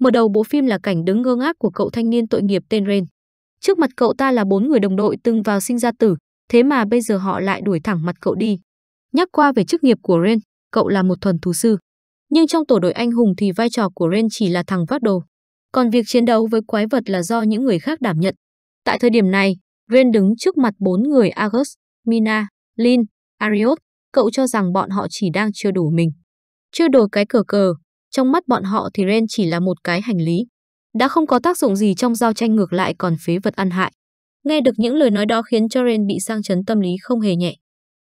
Mở đầu bộ phim là cảnh đứng ngơ ngác của cậu thanh niên tội nghiệp tên Ren. Trước mặt cậu ta là bốn người đồng đội từng vào sinh ra tử, thế mà bây giờ họ lại đuổi thẳng mặt cậu đi. Nhắc qua về chức nghiệp của Ren, cậu là một thuần thú sư. Nhưng trong tổ đội anh hùng thì vai trò của Ren chỉ là thằng vác đồ. Còn việc chiến đấu với quái vật là do những người khác đảm nhận. Tại thời điểm này, Ren đứng trước mặt bốn người Argus, Mina, Lin, Ariot. Cậu cho rằng bọn họ chỉ đang chưa đủ mình. Chưa đổi cái cờ cờ, trong mắt bọn họ thì Ren chỉ là một cái hành lý, đã không có tác dụng gì trong giao tranh ngược lại còn phế vật ăn hại. Nghe được những lời nói đó khiến cho Ren bị sang chấn tâm lý không hề nhẹ.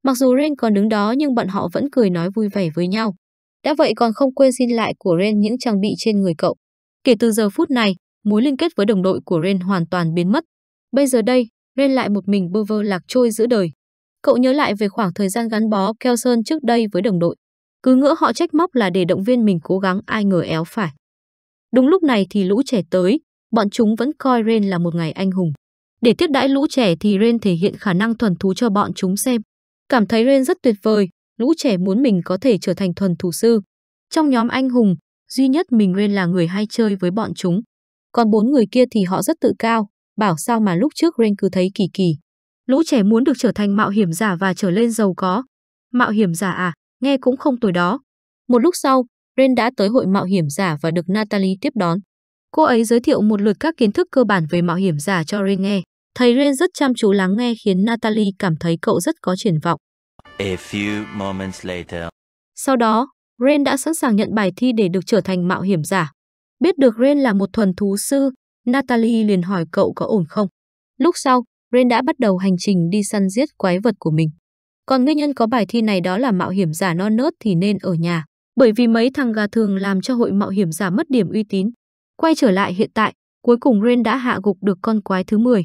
Mặc dù Ren còn đứng đó nhưng bọn họ vẫn cười nói vui vẻ với nhau. Đã vậy còn không quên xin lại của Ren những trang bị trên người cậu. Kể từ giờ phút này, mối liên kết với đồng đội của Ren hoàn toàn biến mất. Bây giờ đây, Ren lại một mình bơ vơ lạc trôi giữa đời. Cậu nhớ lại về khoảng thời gian gắn bó keo sơn trước đây với đồng đội. Cứ ngỡ họ trách móc là để động viên mình cố gắng ai ngờ éo phải. Đúng lúc này thì lũ trẻ tới, bọn chúng vẫn coi Ren là một ngày anh hùng. Để tiếp đãi lũ trẻ thì Ren thể hiện khả năng thuần thú cho bọn chúng xem. Cảm thấy Ren rất tuyệt vời, lũ trẻ muốn mình có thể trở thành thuần thủ sư. Trong nhóm anh hùng, duy nhất mình Ren là người hay chơi với bọn chúng. Còn bốn người kia thì họ rất tự cao, bảo sao mà lúc trước Ren cứ thấy kỳ kỳ. Lũ trẻ muốn được trở thành mạo hiểm giả và trở lên giàu có. Mạo hiểm giả à? nghe cũng không tồi đó. Một lúc sau, Ren đã tới hội mạo hiểm giả và được Natalie tiếp đón. Cô ấy giới thiệu một lượt các kiến thức cơ bản về mạo hiểm giả cho Ren nghe. Thấy Ren rất chăm chú lắng nghe khiến Natalie cảm thấy cậu rất có triển vọng. A few moments later. Sau đó, Ren đã sẵn sàng nhận bài thi để được trở thành mạo hiểm giả. Biết được Ren là một thuần thú sư, Natalie liền hỏi cậu có ổn không. Lúc sau, Ren đã bắt đầu hành trình đi săn giết quái vật của mình. Còn nguyên nhân có bài thi này đó là mạo hiểm giả non nớt thì nên ở nhà, bởi vì mấy thằng gà thường làm cho hội mạo hiểm giả mất điểm uy tín. Quay trở lại hiện tại, cuối cùng Ren đã hạ gục được con quái thứ 10.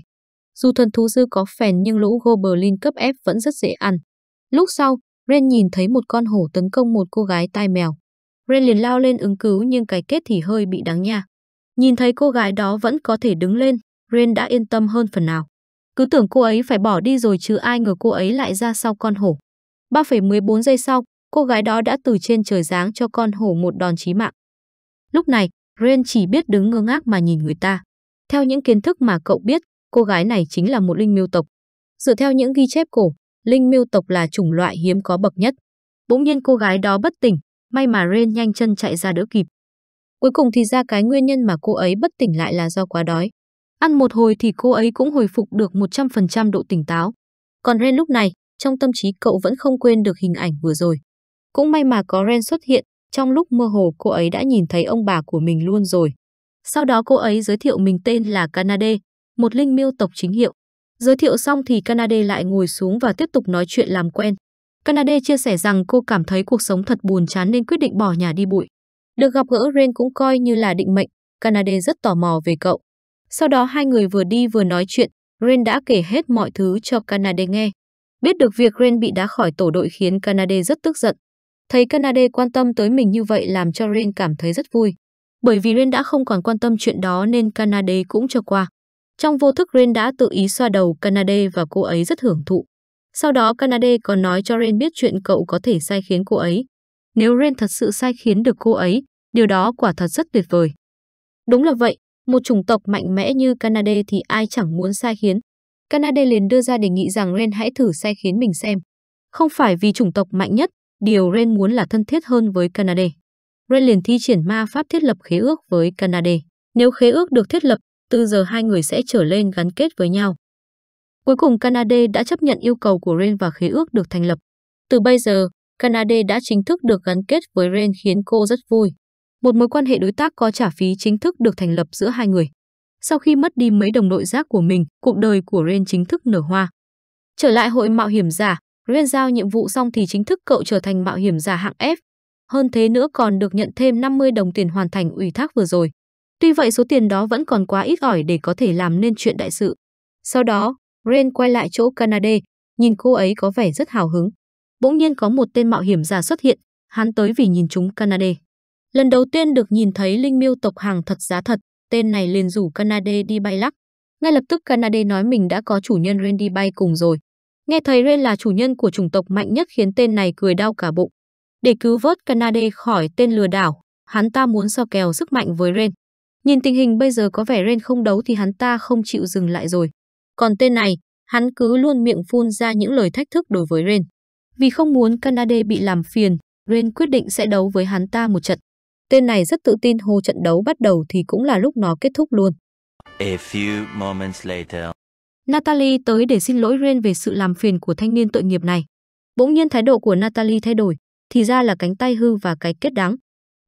Dù thần thú dư có phèn nhưng lũ Goblin cấp F vẫn rất dễ ăn. Lúc sau, Ren nhìn thấy một con hổ tấn công một cô gái tai mèo. Ren liền lao lên ứng cứu nhưng cái kết thì hơi bị đáng nha. Nhìn thấy cô gái đó vẫn có thể đứng lên, Ren đã yên tâm hơn phần nào. Cứ tưởng cô ấy phải bỏ đi rồi chứ ai ngờ cô ấy lại ra sau con hổ. 3,14 giây sau, cô gái đó đã từ trên trời giáng cho con hổ một đòn chí mạng. Lúc này, Ren chỉ biết đứng ngơ ngác mà nhìn người ta. Theo những kiến thức mà cậu biết, cô gái này chính là một linh miêu tộc. Dựa theo những ghi chép cổ, linh miêu tộc là chủng loại hiếm có bậc nhất. Bỗng nhiên cô gái đó bất tỉnh, may mà Ren nhanh chân chạy ra đỡ kịp. Cuối cùng thì ra cái nguyên nhân mà cô ấy bất tỉnh lại là do quá đói. Ăn một hồi thì cô ấy cũng hồi phục được 100% độ tỉnh táo. Còn Ren lúc này, trong tâm trí cậu vẫn không quên được hình ảnh vừa rồi. Cũng may mà có Ren xuất hiện, trong lúc mơ hồ cô ấy đã nhìn thấy ông bà của mình luôn rồi. Sau đó cô ấy giới thiệu mình tên là Canade, một linh miêu tộc chính hiệu. Giới thiệu xong thì Canade lại ngồi xuống và tiếp tục nói chuyện làm quen. Canade chia sẻ rằng cô cảm thấy cuộc sống thật buồn chán nên quyết định bỏ nhà đi bụi. Được gặp gỡ Ren cũng coi như là định mệnh, Canade rất tò mò về cậu. Sau đó hai người vừa đi vừa nói chuyện, Ren đã kể hết mọi thứ cho Canada nghe. Biết được việc Ren bị đá khỏi tổ đội khiến Canada rất tức giận. Thấy Canada quan tâm tới mình như vậy làm cho Ren cảm thấy rất vui. Bởi vì Ren đã không còn quan tâm chuyện đó nên Canada cũng cho qua. Trong vô thức Ren đã tự ý xoa đầu Canada và cô ấy rất hưởng thụ. Sau đó Canada còn nói cho Ren biết chuyện cậu có thể sai khiến cô ấy. Nếu Ren thật sự sai khiến được cô ấy, điều đó quả thật rất tuyệt vời. Đúng là vậy, một chủng tộc mạnh mẽ như Canada thì ai chẳng muốn sai khiến. Canada liền đưa ra đề nghị rằng Ren hãy thử sai khiến mình xem. Không phải vì chủng tộc mạnh nhất, điều Ren muốn là thân thiết hơn với Canada. Ren liền thi triển ma pháp thiết lập khế ước với Canada. Nếu khế ước được thiết lập, từ giờ hai người sẽ trở lên gắn kết với nhau. Cuối cùng Canada đã chấp nhận yêu cầu của Ren và khế ước được thành lập. Từ bây giờ, Canada đã chính thức được gắn kết với Ren khiến cô rất vui một mối quan hệ đối tác có trả phí chính thức được thành lập giữa hai người. Sau khi mất đi mấy đồng đội giác của mình, cuộc đời của Ren chính thức nở hoa. Trở lại hội mạo hiểm giả, Ren giao nhiệm vụ xong thì chính thức cậu trở thành mạo hiểm giả hạng F. Hơn thế nữa còn được nhận thêm 50 đồng tiền hoàn thành ủy thác vừa rồi. Tuy vậy số tiền đó vẫn còn quá ít ỏi để có thể làm nên chuyện đại sự. Sau đó, Ren quay lại chỗ Canada, nhìn cô ấy có vẻ rất hào hứng. Bỗng nhiên có một tên mạo hiểm giả xuất hiện, hắn tới vì nhìn chúng Canada. Lần đầu tiên được nhìn thấy linh miêu tộc hàng thật giá thật, tên này liền rủ Canada đi bay lắc. Ngay lập tức Canada nói mình đã có chủ nhân Ren đi bay cùng rồi. Nghe thấy Ren là chủ nhân của chủng tộc mạnh nhất khiến tên này cười đau cả bụng. Để cứu vớt Canada khỏi tên lừa đảo, hắn ta muốn so kèo sức mạnh với Ren. Nhìn tình hình bây giờ có vẻ Ren không đấu thì hắn ta không chịu dừng lại rồi. Còn tên này, hắn cứ luôn miệng phun ra những lời thách thức đối với Ren. Vì không muốn Canada bị làm phiền, Ren quyết định sẽ đấu với hắn ta một trận. Tên này rất tự tin hô trận đấu bắt đầu thì cũng là lúc nó kết thúc luôn. A few moments later. Natalie tới để xin lỗi Ren về sự làm phiền của thanh niên tội nghiệp này. Bỗng nhiên thái độ của Natalie thay đổi, thì ra là cánh tay hư và cái kết đắng.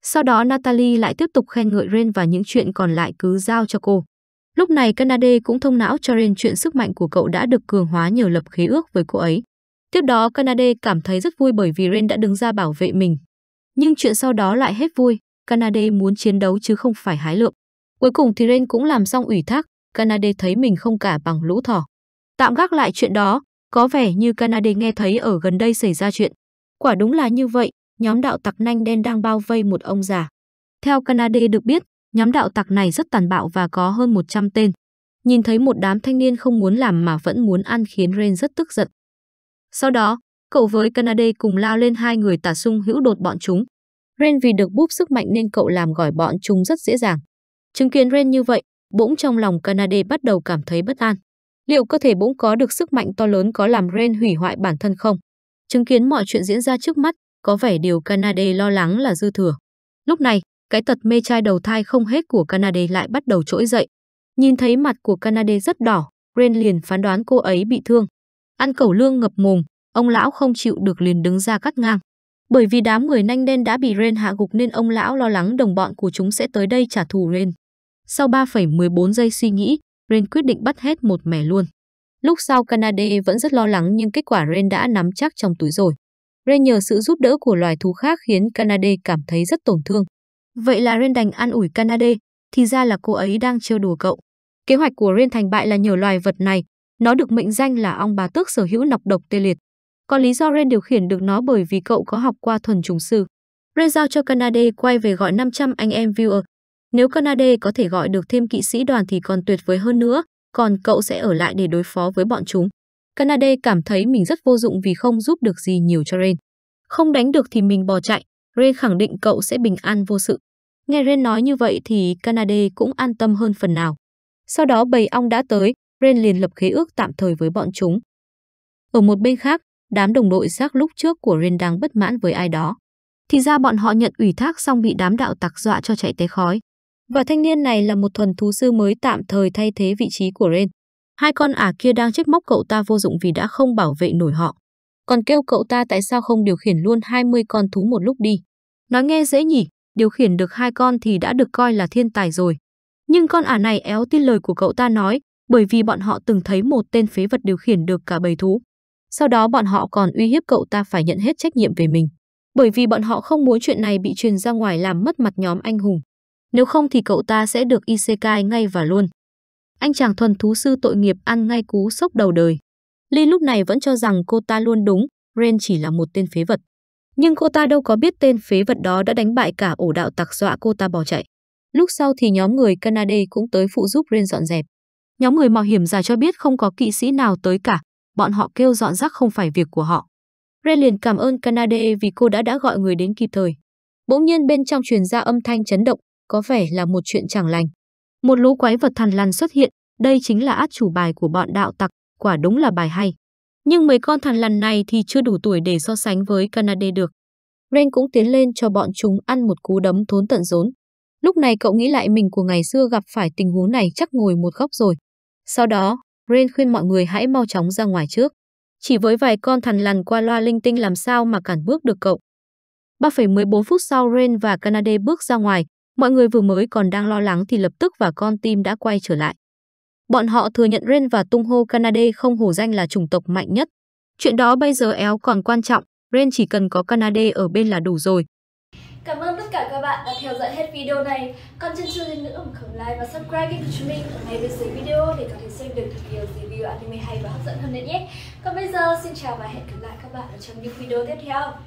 Sau đó Natalie lại tiếp tục khen ngợi Ren và những chuyện còn lại cứ giao cho cô. Lúc này Canada cũng thông não cho Ren chuyện sức mạnh của cậu đã được cường hóa nhờ lập khế ước với cô ấy. Tiếp đó Canada cảm thấy rất vui bởi vì Ren đã đứng ra bảo vệ mình. Nhưng chuyện sau đó lại hết vui Canada muốn chiến đấu chứ không phải hái lượm. Cuối cùng thì Ren cũng làm xong ủy thác, Canada thấy mình không cả bằng lũ thỏ. Tạm gác lại chuyện đó, có vẻ như Canada nghe thấy ở gần đây xảy ra chuyện. Quả đúng là như vậy, nhóm đạo tặc nanh đen đang bao vây một ông già. Theo Canada được biết, nhóm đạo tặc này rất tàn bạo và có hơn 100 tên. Nhìn thấy một đám thanh niên không muốn làm mà vẫn muốn ăn khiến Ren rất tức giận. Sau đó, cậu với Canada cùng lao lên hai người tả sung hữu đột bọn chúng. Ren vì được búp sức mạnh nên cậu làm gỏi bọn chúng rất dễ dàng. Chứng kiến Ren như vậy, bỗng trong lòng Kanade bắt đầu cảm thấy bất an. Liệu cơ thể bỗng có được sức mạnh to lớn có làm Ren hủy hoại bản thân không? Chứng kiến mọi chuyện diễn ra trước mắt, có vẻ điều Kanade lo lắng là dư thừa. Lúc này, cái tật mê trai đầu thai không hết của Kanade lại bắt đầu trỗi dậy. Nhìn thấy mặt của Kanade rất đỏ, Ren liền phán đoán cô ấy bị thương. Ăn cẩu lương ngập mồm, ông lão không chịu được liền đứng ra cắt ngang. Bởi vì đám người nanh đen đã bị Ren hạ gục nên ông lão lo lắng đồng bọn của chúng sẽ tới đây trả thù Ren. Sau 3,14 giây suy nghĩ, Ren quyết định bắt hết một mẻ luôn. Lúc sau Canada vẫn rất lo lắng nhưng kết quả Ren đã nắm chắc trong túi rồi. Ren nhờ sự giúp đỡ của loài thú khác khiến Canada cảm thấy rất tổn thương. Vậy là Ren đành an ủi Canada. thì ra là cô ấy đang trêu đùa cậu. Kế hoạch của Ren thành bại là nhờ loài vật này, nó được mệnh danh là ong bà tước sở hữu nọc độc tê liệt. Có lý do Ren điều khiển được nó bởi vì cậu có học qua thuần trùng sư. Ren giao cho Canade quay về gọi 500 anh em viewer. Nếu Canade có thể gọi được thêm kỵ sĩ đoàn thì còn tuyệt vời hơn nữa, còn cậu sẽ ở lại để đối phó với bọn chúng. Canade cảm thấy mình rất vô dụng vì không giúp được gì nhiều cho Ren. Không đánh được thì mình bỏ chạy, Ren khẳng định cậu sẽ bình an vô sự. Nghe Ren nói như vậy thì Canade cũng an tâm hơn phần nào. Sau đó bầy ong đã tới, Ren liền lập khế ước tạm thời với bọn chúng. Ở một bên khác, đám đồng đội giác lúc trước của Ren đang bất mãn với ai đó. Thì ra bọn họ nhận ủy thác xong bị đám đạo tặc dọa cho chạy té khói. Và thanh niên này là một thuần thú sư mới tạm thời thay thế vị trí của Ren. Hai con ả kia đang trách móc cậu ta vô dụng vì đã không bảo vệ nổi họ. Còn kêu cậu ta tại sao không điều khiển luôn 20 con thú một lúc đi. Nói nghe dễ nhỉ, điều khiển được hai con thì đã được coi là thiên tài rồi. Nhưng con ả này éo tin lời của cậu ta nói, bởi vì bọn họ từng thấy một tên phế vật điều khiển được cả bầy thú. Sau đó bọn họ còn uy hiếp cậu ta phải nhận hết trách nhiệm về mình, bởi vì bọn họ không muốn chuyện này bị truyền ra ngoài làm mất mặt nhóm anh hùng. Nếu không thì cậu ta sẽ được Isekai ngay và luôn. Anh chàng thuần thú sư tội nghiệp ăn ngay cú sốc đầu đời. Ly lúc này vẫn cho rằng cô ta luôn đúng, Ren chỉ là một tên phế vật. Nhưng cô ta đâu có biết tên phế vật đó đã đánh bại cả ổ đạo tặc dọa cô ta bỏ chạy. Lúc sau thì nhóm người Canada cũng tới phụ giúp Ren dọn dẹp. Nhóm người mạo hiểm giả cho biết không có kỵ sĩ nào tới cả, bọn họ kêu dọn rác không phải việc của họ. Ren liền cảm ơn Canada vì cô đã đã gọi người đến kịp thời. Bỗng nhiên bên trong truyền ra âm thanh chấn động, có vẻ là một chuyện chẳng lành. Một lũ quái vật thằn lằn xuất hiện, đây chính là át chủ bài của bọn đạo tặc, quả đúng là bài hay. Nhưng mấy con thằn lằn này thì chưa đủ tuổi để so sánh với Canada được. Ren cũng tiến lên cho bọn chúng ăn một cú đấm thốn tận rốn. Lúc này cậu nghĩ lại mình của ngày xưa gặp phải tình huống này chắc ngồi một góc rồi. Sau đó, Brain khuyên mọi người hãy mau chóng ra ngoài trước. Chỉ với vài con thằn lằn qua loa linh tinh làm sao mà cản bước được cậu. 3,14 phút sau Rain và Canada bước ra ngoài, mọi người vừa mới còn đang lo lắng thì lập tức và con tim đã quay trở lại. Bọn họ thừa nhận Rain và tung hô Canada không hổ danh là chủng tộc mạnh nhất. Chuyện đó bây giờ éo còn quan trọng, Rain chỉ cần có Canada ở bên là đủ rồi. Cảm ơn cả các bạn đã theo dõi hết video này. Còn chân chưa lên nữa, không like và subscribe kênh của chúng mình ở ngay bên dưới video để có thể xem được nhiều review anime hay và hấp dẫn hơn nữa nhé. Còn bây giờ, xin chào và hẹn gặp lại các bạn ở trong những video tiếp theo.